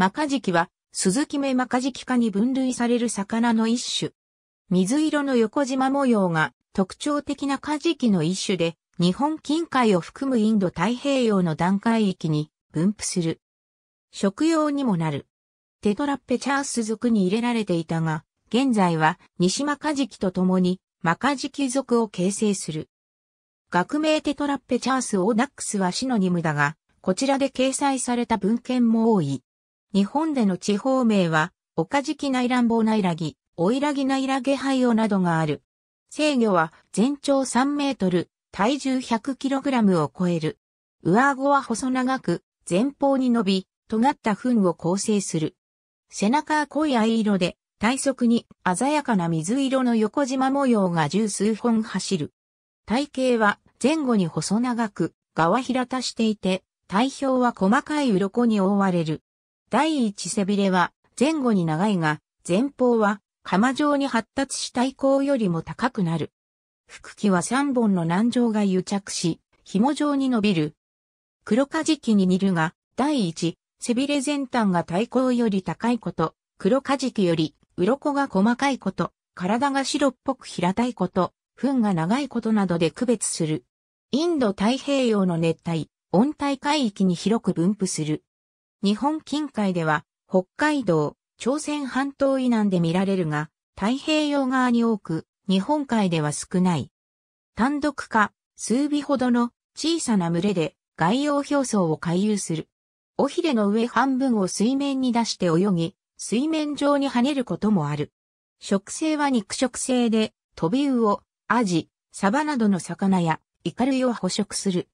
マカジキは、スズキ目マカジキ科に分類される魚の一種。水色の横縞模様が特徴的なカジキの一種で、日本近海を含むインド太平洋の段階域に分布する。食用にもなる。テトラペチャース属に入れられていたが、現在は西マカジキと共にマカジキ属を形成する。学名テトラペチャースオーダックスはシノニムだが、こちらで掲載された文献も多い。日本での地方名は、岡敷内乱暴内らぎ、おいらぎ内らげ廃をなどがある。制御は全長3メートル、体重1 0 0ラムを超える。上顎は細長く、前方に伸び、尖った糞を構成する。背中は濃い藍色で、体側に鮮やかな水色の横縞模様が十数本走る。体型は前後に細長く、側平たしていて、体表は細かい鱗に覆われる。第一背びれは前後に長いが、前方は釜状に発達した移よりも高くなる。腹筋は3本の軟状が癒着し、紐状に伸びる。黒カジキに似るが、第一、背びれ前端が対抗より高いこと、黒カジキより鱗が細かいこと、体が白っぽく平たいこと、糞が長いことなどで区別する。インド太平洋の熱帯、温帯海域に広く分布する。日本近海では北海道、朝鮮半島以南で見られるが、太平洋側に多く、日本海では少ない。単独か、数尾ほどの小さな群れで外洋表層を回遊する。尾ひれの上半分を水面に出して泳ぎ、水面上に跳ねることもある。食性は肉食性で、トビウオ、アジ、サバなどの魚やイカ類を捕食する。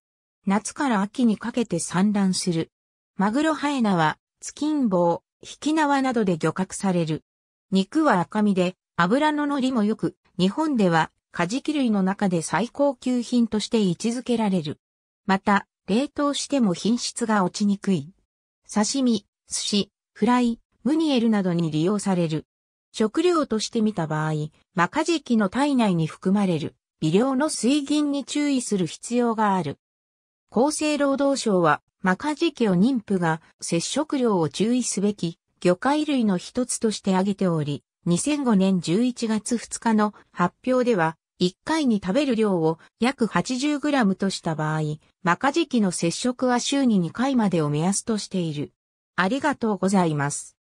夏から秋にかけて産卵する。マグロハエナは、ツキンボウ、ヒキナワなどで漁獲される。肉は赤身で、油の乗りも良く、日本では、カジキ類の中で最高級品として位置づけられる。また、冷凍しても品質が落ちにくい。刺身、寿司、フライ、ムニエルなどに利用される。食料として見た場合、マカジキの体内に含まれる微量の水銀に注意する必要がある。厚生労働省はマカジキを妊婦が接触量を注意すべき魚介類の一つとして挙げており、2005年11月2日の発表では、1回に食べる量を約 80g とした場合、マカジキの接触は週に2回までを目安としている。ありがとうございます。